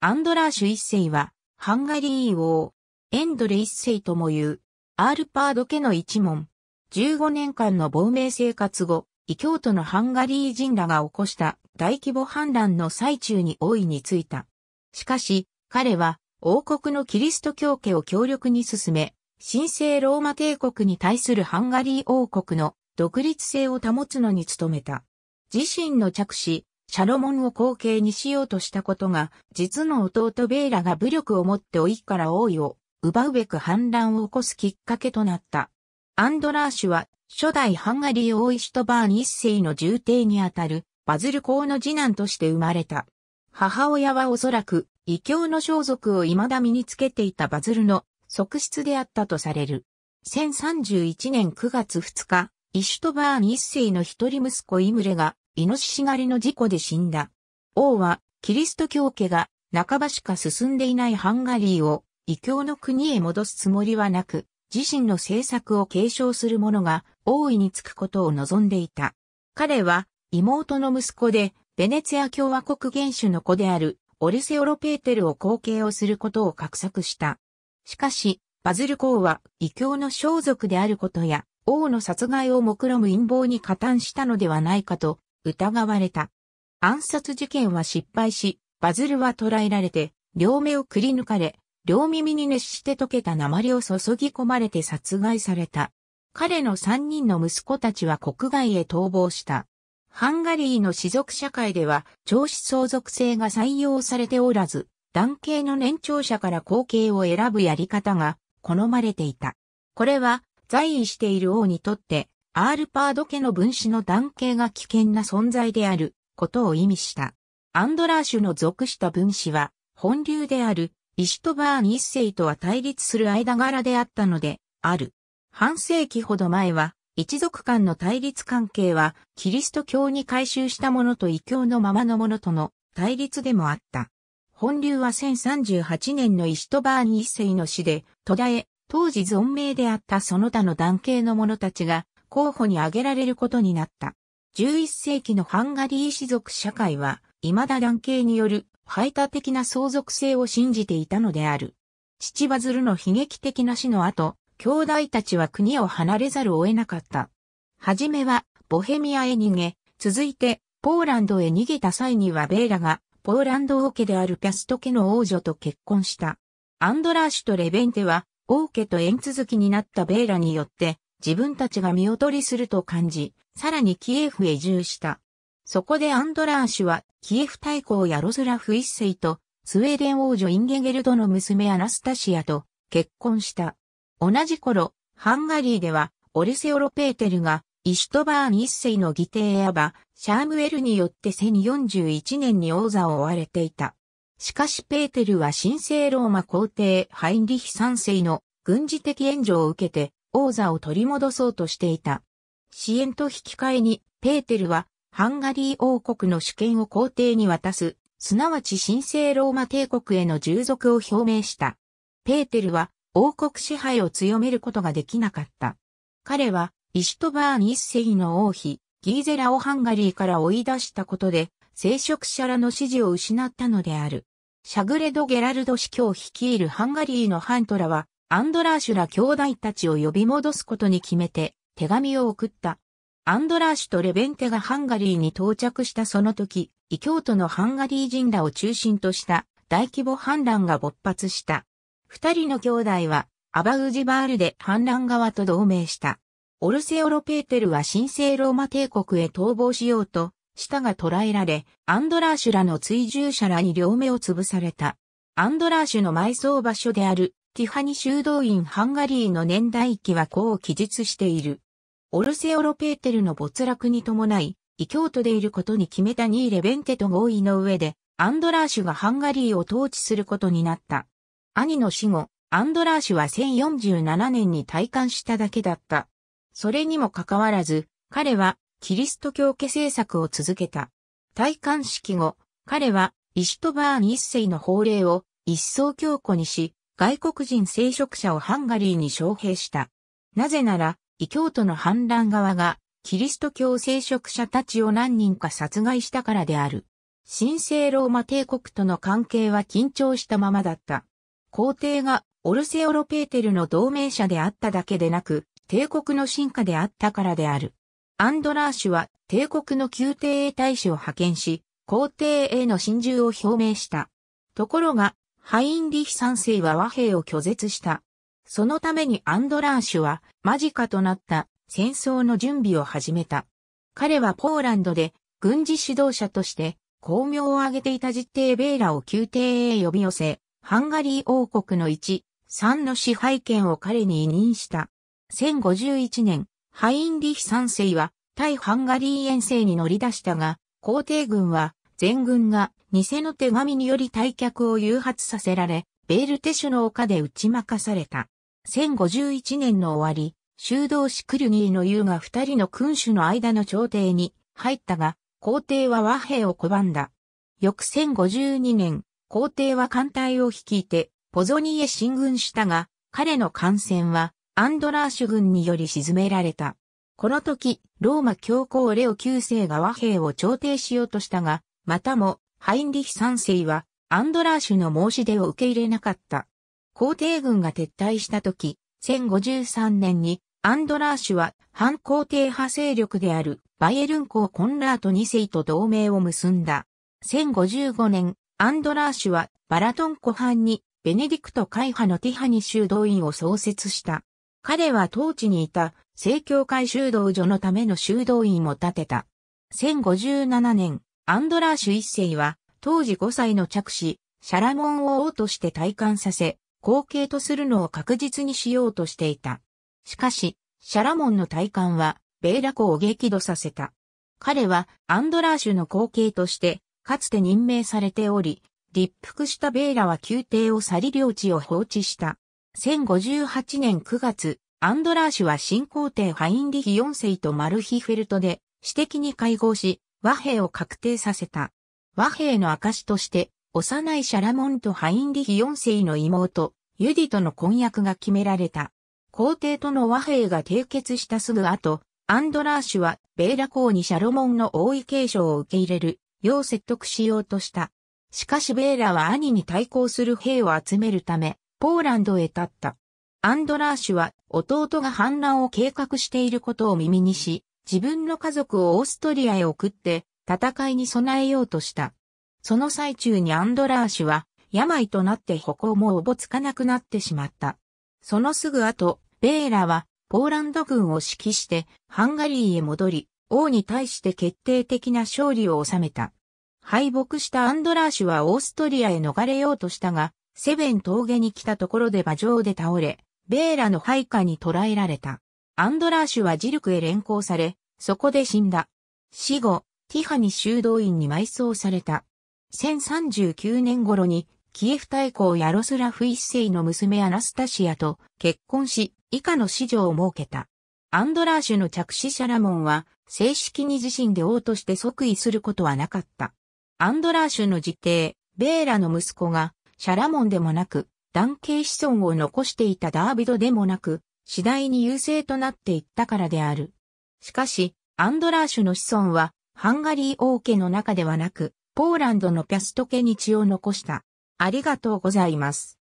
アンドラーシュ一世は、ハンガリー王、エンドレ一世とも言う、アールパード家の一門。15年間の亡命生活後、異教徒のハンガリー人らが起こした大規模反乱の最中に大いについた。しかし、彼は王国のキリスト教家を強力に進め、神聖ローマ帝国に対するハンガリー王国の独立性を保つのに努めた。自身の着手、シャロモンを後継にしようとしたことが、実の弟ベーラが武力を持っておいから王位を奪うべく反乱を起こすきっかけとなった。アンドラーシュは、初代ハンガリー王イシュトバーン一世の重帝にあたる、バズル公の次男として生まれた。母親はおそらく、異教の装束を未だ身につけていたバズルの側室であったとされる。1031年9月2日、イシュトバーン一世の一人息子イムレがイノシシ狩りの事故で死んだ。王は、キリスト教家が、半ばしか進んでいないハンガリーを、異教の国へ戻すつもりはなく、自身の政策を継承する者が、大いにつくことを望んでいた。彼は、妹の息子で、ベネツィア共和国元首の子である、オルセオロ・ペーテルを後継をすることを画策した。しかし、バズル公は異教の装束であることや、王の殺害を目論む陰謀に加担したのではないかと疑われた。暗殺事件は失敗し、バズルは捕らえられて、両目をくり抜かれ、両耳に熱して溶けた鉛を注ぎ込まれて殺害された。彼の三人の息子たちは国外へ逃亡した。ハンガリーの士族社会では、長子相続制が採用されておらず、男系の年長者から後継を選ぶやり方が好まれていた。これは、在位している王にとってアールパード家の分子の男系が危険な存在であることを意味した。アンドラーシュの属した分子は、本流であるイシュトバーン一世とは対立する間柄であったので、ある。半世紀ほど前は、一族間の対立関係は、キリスト教に改宗したものと異教のままのものとの対立でもあった。本流は1038年のイシュトバーン一世の死で、途絶え、当時存命であったその他の男系の者たちが、候補に挙げられることになった。11世紀のハンガリー氏族社会は、未だ男系による排他的な相続性を信じていたのである。父バズルの悲劇的な死の後、兄弟たちは国を離れざるを得なかった。はじめは、ボヘミアへ逃げ、続いて、ポーランドへ逃げた際にはベーラが、ポーランド王家であるピャスト家の王女と結婚した。アンドラーシュとレベンテは、王家と縁続きになったベーラによって、自分たちが見劣りすると感じ、さらにキエフへ移住した。そこでアンドラーシュは、キエフ大公ヤロズラフ一世と、スウェーデン王女インゲゲルドの娘アナスタシアと結婚した。同じ頃、ハンガリーでは、オルセオロペーテルが、イシュトバーン一世の義弟エアバ、シャームウェルによって1041年に王座を追われていた。しかしペーテルは神聖ローマ皇帝ハインリヒ三世の軍事的援助を受けて王座を取り戻そうとしていた。支援と引き換えに、ペーテルは、ハンガリー王国の主権を皇帝に渡す、すなわち神聖ローマ帝国への従属を表明した。ペーテルは、王国支配を強めることができなかった。彼は、イシュトバーン一世の王妃、ギーゼラをハンガリーから追い出したことで、聖職者らの支持を失ったのである。シャグレド・ゲラルド司教率いるハンガリーのハントラは、アンドラーシュら兄弟たちを呼び戻すことに決めて手紙を送った。アンドラーシュとレベンテがハンガリーに到着したその時、異教徒のハンガリー人らを中心とした大規模反乱が勃発した。二人の兄弟はアバウジバールで反乱側と同盟した。オルセオロペーテルは神聖ローマ帝国へ逃亡しようと、舌が捕らえられ、アンドラーシュらの追従者らに両目を潰された。アンドラーシュの埋葬場所であるティファニ修道院ハンガリーの年代記はこう記述している。オルセオロペーテルの没落に伴い、異教徒でいることに決めたニーレベンテと合意の上で、アンドラーシュがハンガリーを統治することになった。兄の死後、アンドラーシュは1047年に退官しただけだった。それにもかかわらず、彼はキリスト教家政策を続けた。退官式後、彼はイシュトバーン一世の法令を一層強固にし、外国人聖職者をハンガリーに招聘した。なぜなら、異教徒の反乱側が、キリスト教聖職者たちを何人か殺害したからである。神聖ローマ帝国との関係は緊張したままだった。皇帝がオルセオロペーテルの同盟者であっただけでなく、帝国の進化であったからである。アンドラーシュは帝国の宮廷へ大使を派遣し、皇帝への親従を表明した。ところが、ハインリヒ三世は和平を拒絶した。そのためにアンドラーシュは間近となった戦争の準備を始めた。彼はポーランドで軍事指導者として巧妙を挙げていた実帝ベーラを宮廷へ呼び寄せ、ハンガリー王国の1、3の支配権を彼に委任した。1051年、ハインリヒ三世は対ハンガリー遠征に乗り出したが、皇帝軍は全軍が偽の手紙により退却を誘発させられ、ベールテシュの丘で打ち負かされた。1051年の終わり、修道士クリュニーの優が二人の君主の間の朝廷に入ったが、皇帝は和平を拒んだ。翌1052年、皇帝は艦隊を率いて、ポゾニーへ進軍したが、彼の艦船はアンドラーシュ軍により沈められた。この時、ローマ教皇レオ9世が和平を調停しようとしたが、またも、ハインリヒ三世は、アンドラーシュの申し出を受け入れなかった。皇帝軍が撤退した時、1053年に、アンドラーシュは、反皇帝派勢力である、バイエルン公コンラート2世と同盟を結んだ。1055年、アンドラーシュは、バラトン湖畔に、ベネディクト会派のティハニ修道院を創設した。彼は当地にいた、正教会修道所のための修道院を建てた。1057年、アンドラーシュ一世は、当時5歳の着手、シャラモンを王として体感させ、後継とするのを確実にしようとしていた。しかし、シャラモンの体感は、ベーラ湖を激怒させた。彼は、アンドラーシュの後継として、かつて任命されており、立腹したベーラは宮廷を去り領地を放置した。1058年9月、アンドラーシュは新皇帝ハインリヒ4世とマルヒフェルトで、私的に会合し、和平を確定させた。和平の証として、幼いシャラモンとハインリヒ4世の妹、ユディとの婚約が決められた。皇帝との和平が締結したすぐ後、アンドラーシュはベーラ公にシャロモンの王位継承を受け入れる、よう説得しようとした。しかしベーラは兄に対抗する兵を集めるため、ポーランドへ立った。アンドラーシュは弟が反乱を計画していることを耳にし、自分の家族をオーストリアへ送って戦いに備えようとした。その最中にアンドラーシュは病となって歩行もおぼつかなくなってしまった。そのすぐ後、ベーラはポーランド軍を指揮してハンガリーへ戻り、王に対して決定的な勝利を収めた。敗北したアンドラーシュはオーストリアへ逃れようとしたが、セベン峠に来たところで馬上で倒れ、ベーラの配下に捕らえられた。アンドラーシュはジルクへ連行され、そこで死んだ。死後、ティハニ修道院に埋葬された。1039年頃に、キエフ大公ヤロスラフ一世の娘アナスタシアと結婚し、以下の子女を設けた。アンドラーシュの着手者ラモンは、正式に自身で王として即位することはなかった。アンドラーシュの自邸、ベーラの息子が、シャラモンでもなく、男系子孫を残していたダービドでもなく、次第に優勢となっていったからである。しかし、アンドラーシュの子孫は、ハンガリー王家の中ではなく、ポーランドのピャスト家に血を残した。ありがとうございます。